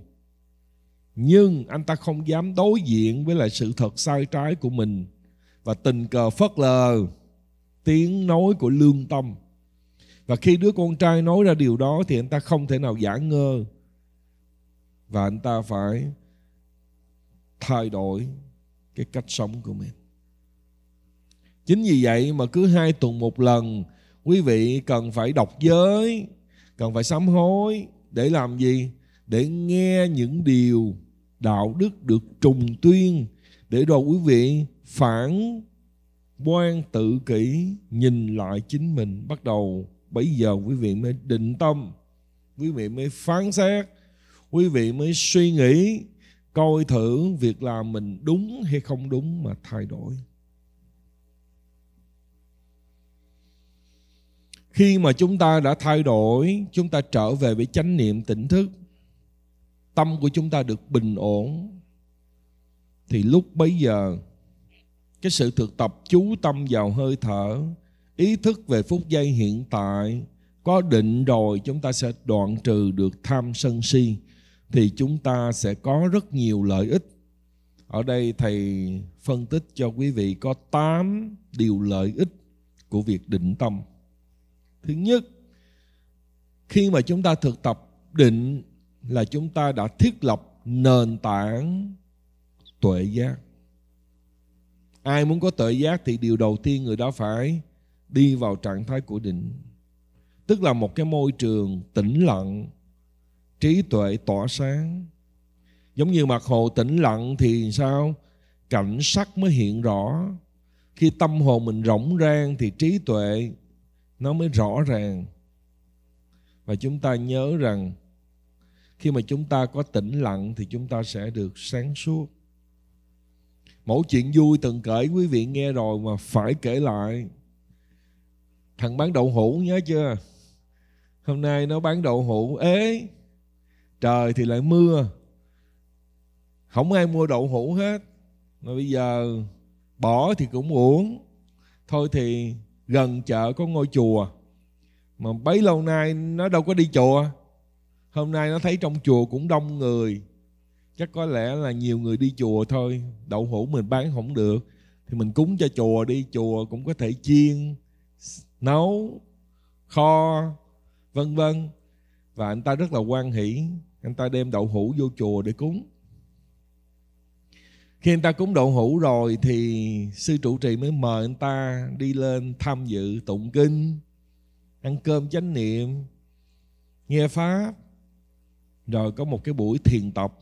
nhưng anh ta không dám đối diện với lại sự thật sai trái của mình và tình cờ phớt lờ tiếng nói của lương tâm và khi đứa con trai nói ra điều đó thì anh ta không thể nào giả ngơ và anh ta phải thay đổi cái cách sống của mình chính vì vậy mà cứ hai tuần một lần quý vị cần phải đọc giới cần phải sám hối để làm gì để nghe những điều đạo đức được trùng tuyên để rồi quý vị phản quan tự kỷ nhìn lại chính mình bắt đầu bây giờ quý vị mới định tâm quý vị mới phán xét quý vị mới suy nghĩ coi thử việc làm mình đúng hay không đúng mà thay đổi khi mà chúng ta đã thay đổi chúng ta trở về với chánh niệm tỉnh thức tâm của chúng ta được bình ổn thì lúc bấy giờ cái sự thực tập chú tâm vào hơi thở ý thức về phút giây hiện tại có định rồi chúng ta sẽ đoạn trừ được tham sân si thì chúng ta sẽ có rất nhiều lợi ích. Ở đây thầy phân tích cho quý vị có 8 điều lợi ích của việc định tâm. Thứ nhất, khi mà chúng ta thực tập định là chúng ta đã thiết lập nền tảng tuệ giác. Ai muốn có tuệ giác thì điều đầu tiên người đó phải đi vào trạng thái của định. Tức là một cái môi trường tĩnh lặng, trí tuệ tỏa sáng giống như mặt hồ tĩnh lặng thì sao cảnh sắc mới hiện rõ khi tâm hồn mình rỗng rang thì trí tuệ nó mới rõ ràng và chúng ta nhớ rằng khi mà chúng ta có tĩnh lặng thì chúng ta sẽ được sáng suốt mỗi chuyện vui từng kể quý vị nghe rồi mà phải kể lại thằng bán đậu hũ nhớ chưa hôm nay nó bán đậu hũ ế trời thì lại mưa không ai mua đậu hũ hết mà bây giờ bỏ thì cũng uổng thôi thì gần chợ có ngôi chùa mà bấy lâu nay nó đâu có đi chùa hôm nay nó thấy trong chùa cũng đông người chắc có lẽ là nhiều người đi chùa thôi đậu hũ mình bán không được thì mình cúng cho chùa đi chùa cũng có thể chiên nấu kho vân vân và anh ta rất là quan hỷ anh ta đem đậu hũ vô chùa để cúng khi anh ta cúng đậu hũ rồi thì sư trụ trì mới mời anh ta đi lên tham dự tụng kinh ăn cơm chánh niệm nghe pháp rồi có một cái buổi thiền tập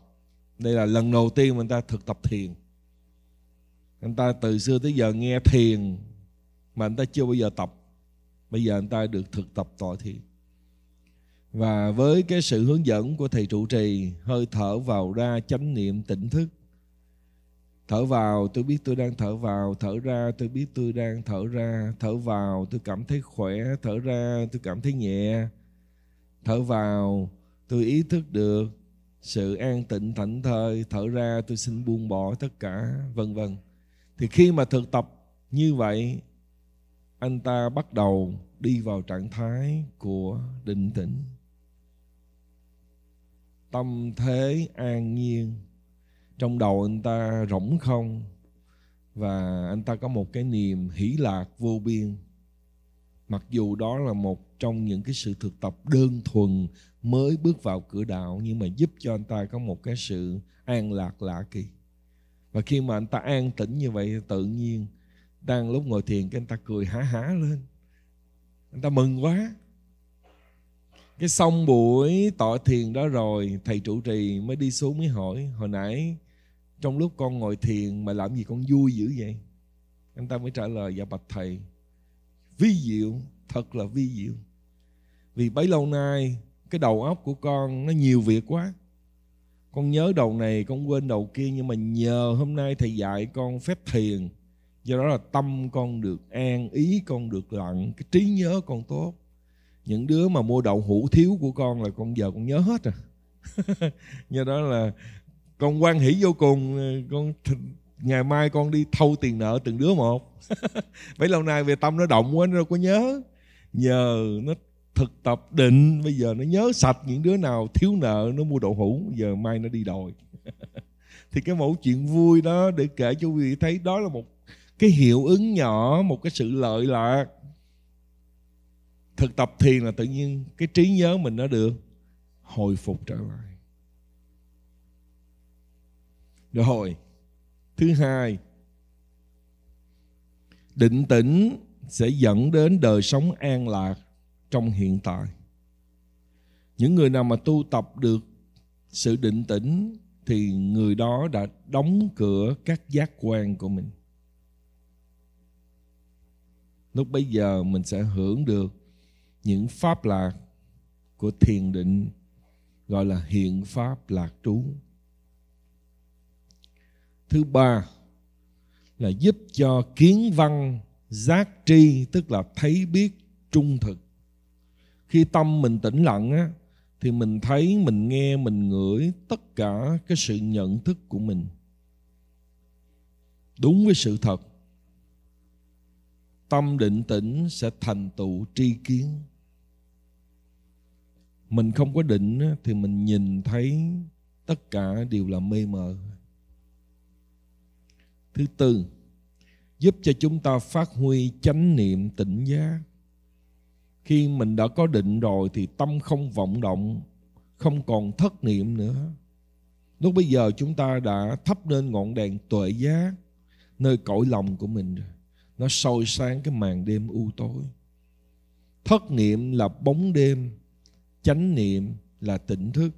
đây là lần đầu tiên mà anh ta thực tập thiền anh ta từ xưa tới giờ nghe thiền mà anh ta chưa bao giờ tập bây giờ anh ta được thực tập tọa thiền và với cái sự hướng dẫn của thầy trụ trì hơi thở vào ra chánh niệm tỉnh thức thở vào tôi biết tôi đang thở vào thở ra tôi biết tôi đang thở ra thở vào tôi cảm thấy khỏe thở ra tôi cảm thấy nhẹ thở vào tôi ý thức được sự an tịnh thảnh thơi thở ra tôi xin buông bỏ tất cả vân vân thì khi mà thực tập như vậy anh ta bắt đầu đi vào trạng thái của định tĩnh tâm thế an nhiên trong đầu anh ta rỗng không và anh ta có một cái niềm hỷ lạc vô biên mặc dù đó là một trong những cái sự thực tập đơn thuần mới bước vào cửa đạo nhưng mà giúp cho anh ta có một cái sự an lạc lạ kỳ và khi mà anh ta an tĩnh như vậy tự nhiên đang lúc ngồi thiền cái anh ta cười há há lên anh ta mừng quá cái xong buổi tọa thiền đó rồi thầy trụ trì mới đi xuống mới hỏi hồi nãy trong lúc con ngồi thiền mà làm gì con vui dữ vậy anh ta mới trả lời dạ bạch thầy vi diệu thật là vi diệu vì bấy lâu nay cái đầu óc của con nó nhiều việc quá con nhớ đầu này con quên đầu kia nhưng mà nhờ hôm nay thầy dạy con phép thiền do đó là tâm con được an ý con được lặng cái trí nhớ con tốt những đứa mà mua đậu hủ thiếu của con là con giờ con nhớ hết rồi *laughs* do đó là con quan hỷ vô cùng con ngày mai con đi thâu tiền nợ từng đứa một mấy *laughs* lâu nay về tâm nó động quá nó đâu có nhớ nhờ nó thực tập định bây giờ nó nhớ sạch những đứa nào thiếu nợ nó mua đậu hũ giờ mai nó đi đòi *laughs* thì cái mẫu chuyện vui đó để kể cho quý vị thấy đó là một cái hiệu ứng nhỏ một cái sự lợi lạc thực tập thiền là tự nhiên cái trí nhớ mình nó được hồi phục trở lại rồi thứ hai định tĩnh sẽ dẫn đến đời sống an lạc trong hiện tại những người nào mà tu tập được sự định tĩnh thì người đó đã đóng cửa các giác quan của mình lúc bây giờ mình sẽ hưởng được những pháp lạc của thiền định gọi là hiện pháp lạc trú thứ ba là giúp cho kiến văn giác tri tức là thấy biết trung thực khi tâm mình tĩnh lặng á thì mình thấy mình nghe mình ngửi tất cả cái sự nhận thức của mình đúng với sự thật tâm định tĩnh sẽ thành tựu tri kiến mình không có định thì mình nhìn thấy tất cả đều là mê mờ thứ tư giúp cho chúng ta phát huy chánh niệm tỉnh giác khi mình đã có định rồi thì tâm không vọng động không còn thất niệm nữa lúc bây giờ chúng ta đã thắp lên ngọn đèn tuệ giác nơi cõi lòng của mình rồi nó soi sáng cái màn đêm u tối thất niệm là bóng đêm chánh niệm là tỉnh thức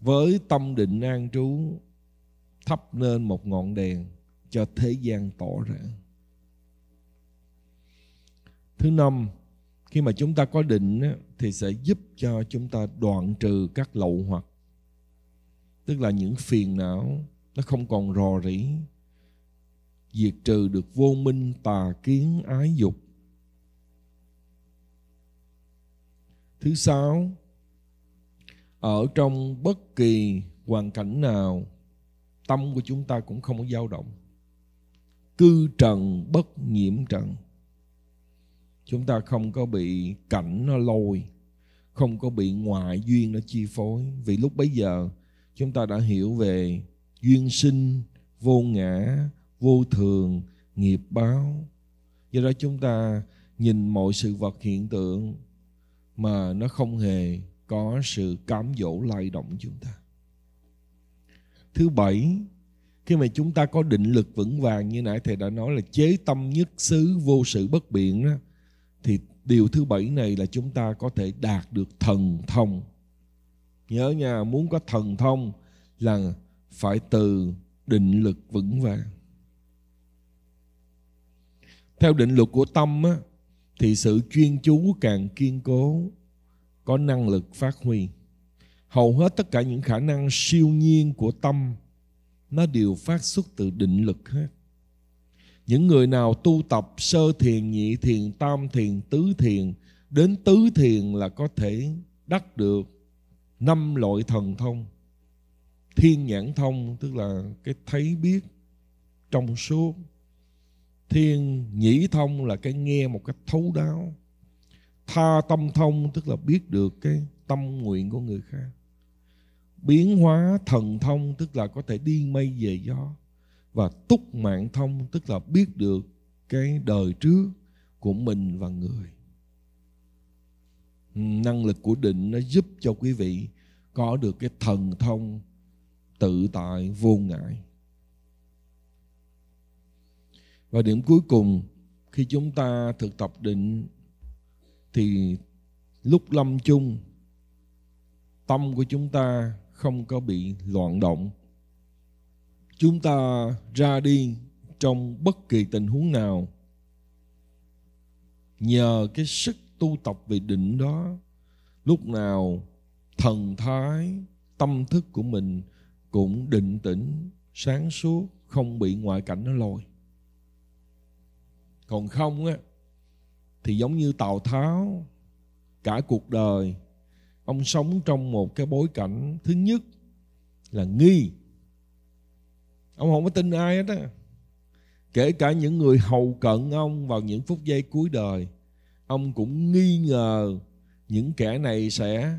với tâm định an trú thắp nên một ngọn đèn cho thế gian tỏ ràng thứ năm khi mà chúng ta có định thì sẽ giúp cho chúng ta đoạn trừ các lậu hoặc tức là những phiền não nó không còn rò rỉ diệt trừ được vô minh tà kiến ái dục Thứ sáu, ở trong bất kỳ hoàn cảnh nào, tâm của chúng ta cũng không có dao động. Cư trần bất nhiễm trần. Chúng ta không có bị cảnh nó lôi, không có bị ngoại duyên nó chi phối. Vì lúc bấy giờ chúng ta đã hiểu về duyên sinh, vô ngã, vô thường, nghiệp báo. Do đó chúng ta nhìn mọi sự vật hiện tượng mà nó không hề có sự cám dỗ lay động chúng ta thứ bảy khi mà chúng ta có định lực vững vàng như nãy thầy đã nói là chế tâm nhất xứ vô sự bất biện đó, thì điều thứ bảy này là chúng ta có thể đạt được thần thông nhớ nha muốn có thần thông là phải từ định lực vững vàng theo định luật của tâm á, thì sự chuyên chú càng kiên cố có năng lực phát huy hầu hết tất cả những khả năng siêu nhiên của tâm nó đều phát xuất từ định lực hết những người nào tu tập sơ thiền nhị thiền tam thiền tứ thiền đến tứ thiền là có thể đắc được năm loại thần thông thiên nhãn thông tức là cái thấy biết trong suốt thiên nhĩ thông là cái nghe một cách thấu đáo tha tâm thông tức là biết được cái tâm nguyện của người khác biến hóa thần thông tức là có thể đi mây về gió và túc mạng thông tức là biết được cái đời trước của mình và người năng lực của định nó giúp cho quý vị có được cái thần thông tự tại vô ngại và điểm cuối cùng khi chúng ta thực tập định thì lúc lâm chung tâm của chúng ta không có bị loạn động. Chúng ta ra đi trong bất kỳ tình huống nào nhờ cái sức tu tập về định đó lúc nào thần thái tâm thức của mình cũng định tĩnh sáng suốt không bị ngoại cảnh nó lôi còn không á thì giống như tào tháo cả cuộc đời ông sống trong một cái bối cảnh thứ nhất là nghi ông không có tin ai hết á kể cả những người hầu cận ông vào những phút giây cuối đời ông cũng nghi ngờ những kẻ này sẽ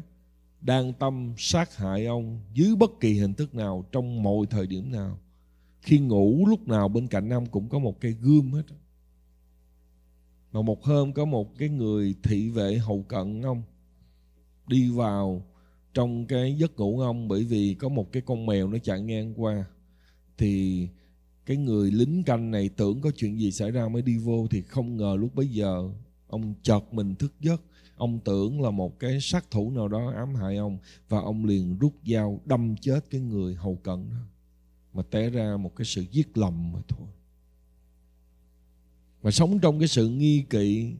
đang tâm sát hại ông dưới bất kỳ hình thức nào trong mọi thời điểm nào khi ngủ lúc nào bên cạnh ông cũng có một cây gươm hết mà một hôm có một cái người thị vệ hầu cận ông đi vào trong cái giấc ngủ ông bởi vì có một cái con mèo nó chạy ngang qua thì cái người lính canh này tưởng có chuyện gì xảy ra mới đi vô thì không ngờ lúc bấy giờ ông chợt mình thức giấc ông tưởng là một cái sát thủ nào đó ám hại ông và ông liền rút dao đâm chết cái người hầu cận đó mà té ra một cái sự giết lầm mà thôi và sống trong cái sự nghi kỵ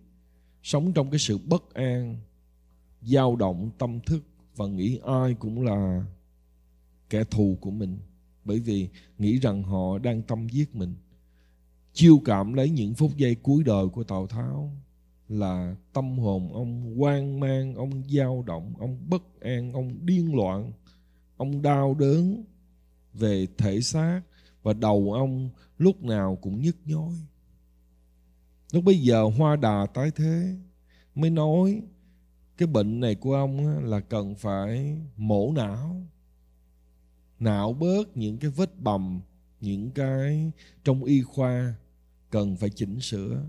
sống trong cái sự bất an dao động tâm thức và nghĩ ai cũng là kẻ thù của mình bởi vì nghĩ rằng họ đang tâm giết mình chiêu cảm lấy những phút giây cuối đời của tào tháo là tâm hồn ông hoang mang ông dao động ông bất an ông điên loạn ông đau đớn về thể xác và đầu ông lúc nào cũng nhức nhối Lúc bây giờ hoa đà tái thế mới nói cái bệnh này của ông là cần phải mổ não não bớt những cái vết bầm những cái trong y khoa cần phải chỉnh sửa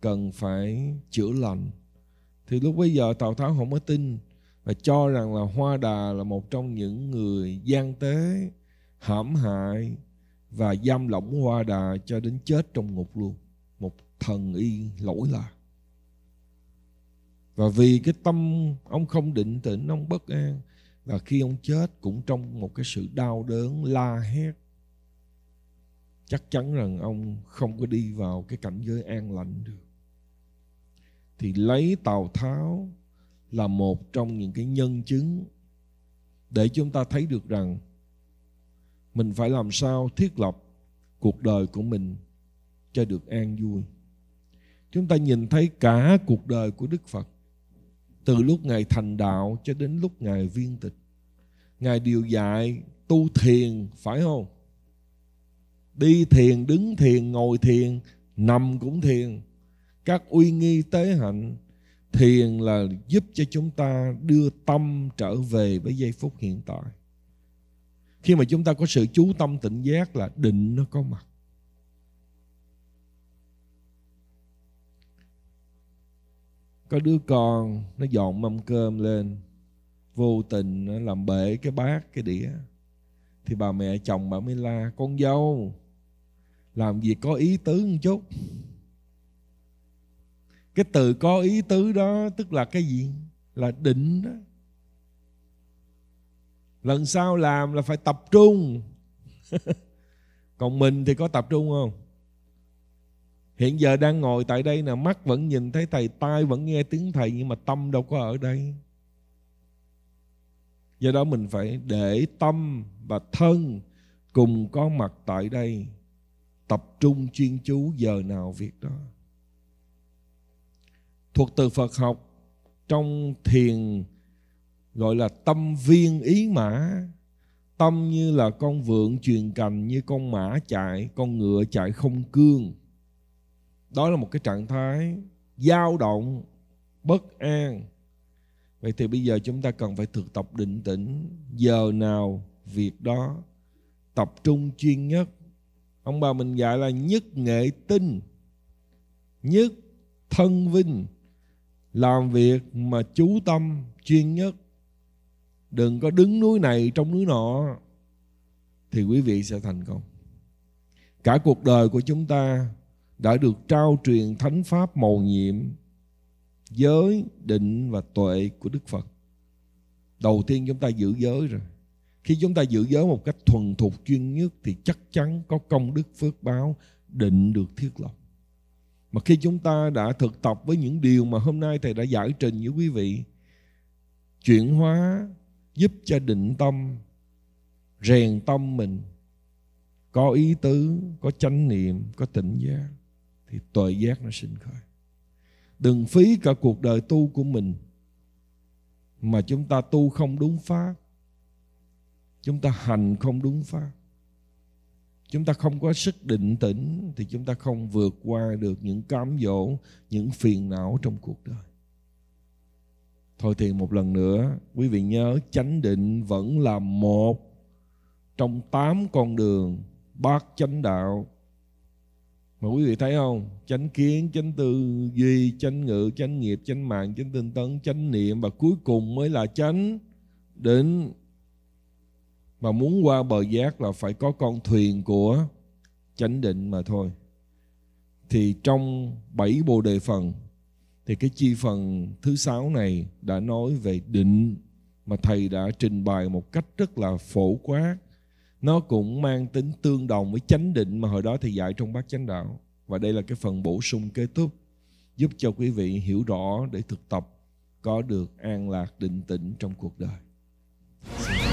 cần phải chữa lành thì lúc bây giờ tào tháo không có tin và cho rằng là hoa đà là một trong những người gian tế hãm hại và giam lỏng hoa đà cho đến chết trong ngục luôn thần y lỗi lạc và vì cái tâm ông không định tĩnh ông bất an và khi ông chết cũng trong một cái sự đau đớn la hét chắc chắn rằng ông không có đi vào cái cảnh giới an lành được thì lấy tào tháo là một trong những cái nhân chứng để chúng ta thấy được rằng mình phải làm sao thiết lập cuộc đời của mình cho được an vui chúng ta nhìn thấy cả cuộc đời của Đức Phật từ ờ. lúc Ngài thành đạo cho đến lúc Ngài viên tịch. Ngài điều dạy tu thiền phải không? Đi thiền, đứng thiền, ngồi thiền, nằm cũng thiền. Các uy nghi tế hạnh thiền là giúp cho chúng ta đưa tâm trở về với giây phút hiện tại. Khi mà chúng ta có sự chú tâm tỉnh giác là định nó có mặt có đứa con nó dọn mâm cơm lên vô tình nó làm bể cái bát cái đĩa thì bà mẹ chồng bà mới la con dâu làm gì có ý tứ một chút cái từ có ý tứ đó tức là cái gì là định đó lần sau làm là phải tập trung *laughs* còn mình thì có tập trung không Hiện giờ đang ngồi tại đây là mắt vẫn nhìn thấy thầy, tai vẫn nghe tiếng thầy nhưng mà tâm đâu có ở đây. Do đó mình phải để tâm và thân cùng có mặt tại đây tập trung chuyên chú giờ nào việc đó thuộc từ phật học trong thiền gọi là tâm viên ý mã tâm như là con vượng truyền cành như con mã chạy con ngựa chạy không cương đó là một cái trạng thái dao động bất an vậy thì bây giờ chúng ta cần phải thực tập định tĩnh giờ nào việc đó tập trung chuyên nhất ông bà mình dạy là nhất nghệ tinh nhất thân vinh làm việc mà chú tâm chuyên nhất đừng có đứng núi này trong núi nọ thì quý vị sẽ thành công cả cuộc đời của chúng ta đã được trao truyền thánh pháp mầu nhiệm giới định và tuệ của đức phật đầu tiên chúng ta giữ giới rồi khi chúng ta giữ giới một cách thuần thục chuyên nhất thì chắc chắn có công đức phước báo định được thiết lập mà khi chúng ta đã thực tập với những điều mà hôm nay thầy đã giải trình với quý vị chuyển hóa giúp cho định tâm rèn tâm mình có ý tứ có chánh niệm có tỉnh giác thì tội giác nó sinh khởi đừng phí cả cuộc đời tu của mình mà chúng ta tu không đúng pháp chúng ta hành không đúng pháp chúng ta không có sức định tĩnh thì chúng ta không vượt qua được những cám dỗ những phiền não trong cuộc đời thôi thì một lần nữa quý vị nhớ chánh định vẫn là một trong tám con đường bát chánh đạo mà quý vị thấy không chánh kiến chánh tư duy chánh ngữ chánh nghiệp chánh mạng chánh tinh tấn chánh niệm và cuối cùng mới là chánh đến mà muốn qua bờ giác là phải có con thuyền của chánh định mà thôi thì trong bảy bộ đề phần thì cái chi phần thứ sáu này đã nói về định mà thầy đã trình bày một cách rất là phổ quát nó cũng mang tính tương đồng với chánh định mà hồi đó thì dạy trong bát chánh đạo và đây là cái phần bổ sung kết thúc giúp cho quý vị hiểu rõ để thực tập có được an lạc định tĩnh trong cuộc đời